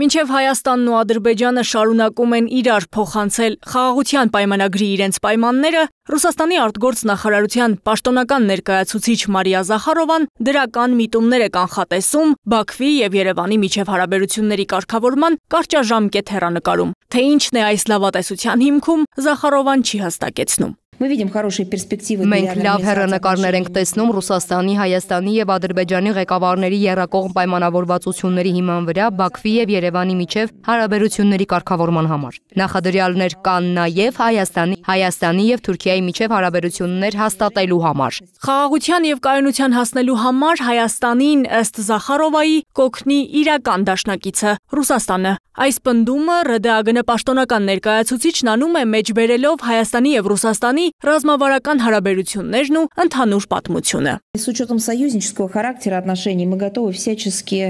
Մինչև Հայաստանն ու Ադրբեջանը շարունակում են իրար փոխանցել խաղաղության պայմանագրի իրենց պայմանները, Ռուսաստանի արտգործ նախարարության պաշտոնական ներկայացուցիչ Մարիա Զախարովան դրական միտումներ է կանխատեսում Բաքվի եւ Երևանի միջև հարաբերությունների կարգավորման կարճաժամկետ հեռանկարում։ Թե ինչն է այս լավատեսության հիմքում, Զախարովան չի հստակեցնում։ Мы видим хорошие перспективы Մենք լավ հերանակարներ ենք տեսնում Ռուսաստանի, Հայաստանի եւ Ադրբեջանի ղեկավարների երակողմ պայմանավորվածությունների հիման վրա Բաքվի եւ Երևանի միջև հարաբերությունների կարգավորման համար։ Նախադրյալներ կան նաեւ Հայաստանի, Հայաստանի եւ Թուրքիայի միջև հարաբերություններ հաստատելու համար։ Խաղաղության եւ կայունության հասնելու համար Հայաստանին ըստ Զախարովայի կոգնի իրական դաշնակիցը՝ Ռուսաստանը։ Այս պնդումը ՌԴԱԳՆ պաշտոնական ներկայացուցիչն անում է մեջբերելով Հայաստանի եւ Ռուսաստանի ռազմավարական հարաբերություններն ու ընդհանուր պատմությունը։ С учетом союзнического характера отношений мы готовы всячески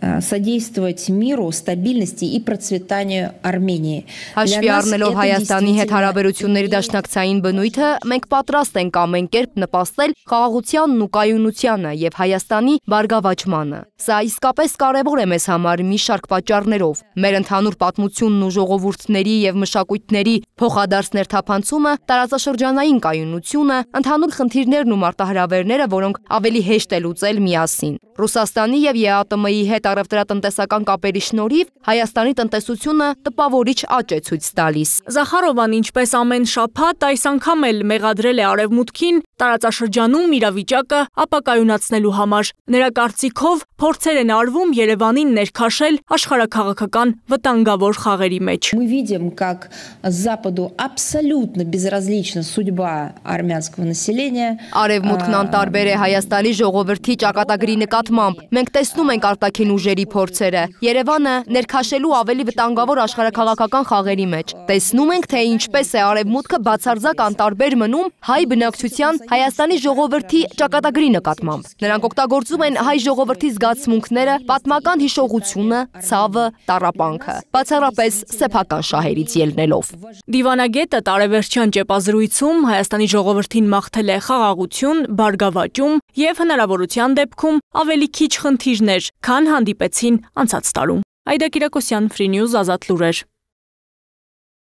Э, содействовать миру, стабильности и процветанию Армении։ Հաշվի առնելով Հայաստանի հետ հարաբերությունների դաշնակցային բնույթը, մենք պատրաստ ենք ամեն կերպ նպաստել խաղաղությանն ու կայունությանը եւ Հայաստանի բարգավաճմանը։ Սա իսկապես կարեւոր է մեզ համար մի շարք պատճառներով։ Մեր ընդհանուր պատմությունն ու ժողովուրդների եւ մշակույթների փոխադարձ ներթափանցումը, տարածաշրջանային կայունությունը, ընդհանուր խնդիրներն ու մարտահրավերները, որոնք ավելի հեշտ է լուծել միասին։ Ռուսաստանի եւ ԵԱՏՄ-ի հետ առև դրա տնտեսական կապերի շնորհիվ Հայաստանի տնտեսությունը տպավորիչ աճ է ցույց տալիս։ Զախարովան ինչպես ամեն շաբաթ այս անգամ էլ մեղադրել է արևմուտքին տարածաշրջանում իրավիճակը ապակայունացնելու համար։ Նրա կարծիքով փորձեր են արվում Երևանին ներքաշել աշխարհակաղակական վտանգավոր խաղերի մեջ։ Мы видим, как Западу абсолютно безразлична судьба армянского населения. Արևմուտքն անտարբեր է Հայաստանի ժողովրդի ճակատագրի նկատմամբ։ Մենք տեսնում ենք արտաքին ուժերի փորձերը։ Երևանը ներքաշելու ավելի վտանգավոր աշխարհակաղակական խաղերի մեջ։ Տեսնում ենք, թե ինչպես է արևմուտքը բացարձակ անտարբեր մնում հայ բնակչության Հայաստանի ժողովրդի ճակատագրի նկատմամբ։ Նրանք օգտագործում են հայ ժողովրդի զգացմունքները, պատմական հիշողությունը, ցավը, տարապանքը, բացառապես սեփական շահերից ելնելով։ Դիվանագետը տարեվերջյան ճեպազրույցում Հայաստանի ժողովրդին մաղթել է խաղաղություն, բարգավաճում եւ հնարավորության դեպքում ավելի քիչ խնդիրներ, քան հանդիպ հանդիպեցին անցած տարում։ Այդա Կիրակոսյան, Free News, Ազատ լուրեր։